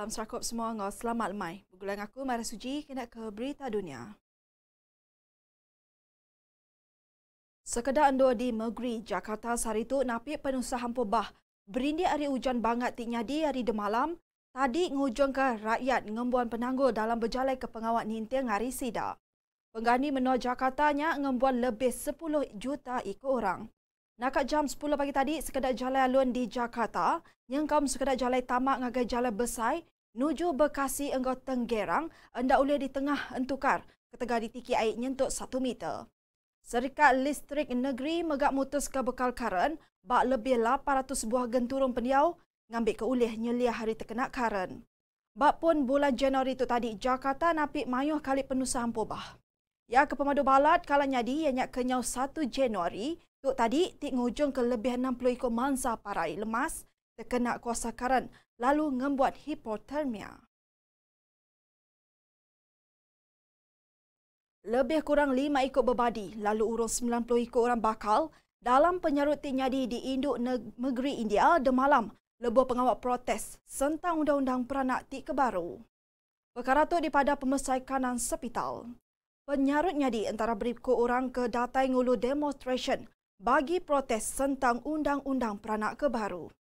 Salam serakup semua ngau selamat lemai. Pergulang aku Mara Suji kena ke berita dunia. Sekedar andua di Megri, Jakarta sehari itu napik penusaha bah. Berindi hari hujan banget ti nyadi hari demalam, tadi ngujung ke rakyat ngembuan penanggul dalam berjalan ke pengawat nintiang hari sida. Penggani menua Jakarta nya ngembuan lebih 10 juta ikut orang. Nakat jam 10 pagi tadi, sekedar jalan alun di Jakarta, yang nyengkam sekedar jalan tamak ngagai jalan besai, nuju Bekasi engkau tenggerang, anda boleh di tengah entukar, ketegar di tiki air nyentuk 1 meter. Serikat Listrik Negeri megak mutus ke bekal karen, bak lebih 800 buah genturung pendiau, ngambil ke nyelia hari terkena karen. Bak pun bulan Januari itu tadi, Jakarta napik mayuh kali penusahan pubah. Ya ke balat, kalanya di, yang nyak kenyau 1 Januari, Tuk tadi, tik ngujung ke lebih 60 ikut mangsa parai lemas terkena kuasa karan lalu membuat hipotermia. Lebih kurang 5 ikut berbadi lalu urung 90 ikut orang bakal dalam penyarut tik nyadi di Induk Negeri India demalam lebuh pengawal protes sentang undang-undang peranak tik kebaru. Perkara itu dipada pemesai kanan sepital. Penyarut nyadi antara berikut orang ke datai ngulu demonstration bagi protes tentang undang-undang peranak kebaru.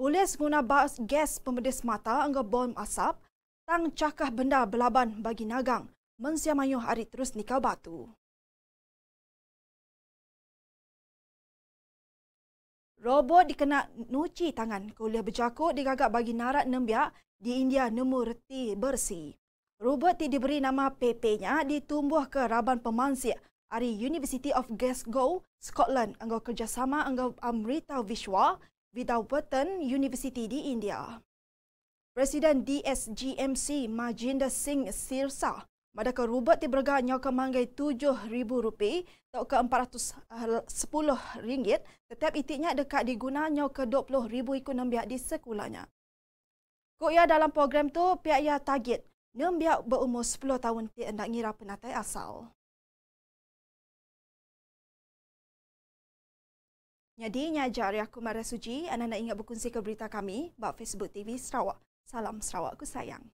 Polis guna bas gas pemedis mata angga bom asap tang cakah benda belaban bagi nagang mensiamayuh hari terus nikau batu. Robot dikenak nuci tangan kuliah berjakut digagak bagi narat nembiak di India nemu reti bersih. Robot ti diberi nama PP-nya ditumbuh ke raban pemansik Ari University of Glasgow, Scotland. Anggau kerjasama anggau Amrita um, Vishwa, Vidawatan University di India. Presiden DSGMC Majinder Singh Sirsa Mada ke rubat di bergah nyau ke manggai RM7,000 atau ke RM410 eh, setiap itiknya dekat diguna nyau ke RM20,000 ikut nembiak di sekolahnya. Kok ya dalam program tu pihak ya target nembiak berumur 10 tahun ti endak ngira penatai asal. Nyadinya jari aku Mara Suji, anak-anak ingat berkongsi ke berita kami, buat Facebook TV Sarawak. Salam Sarawak, aku sayang.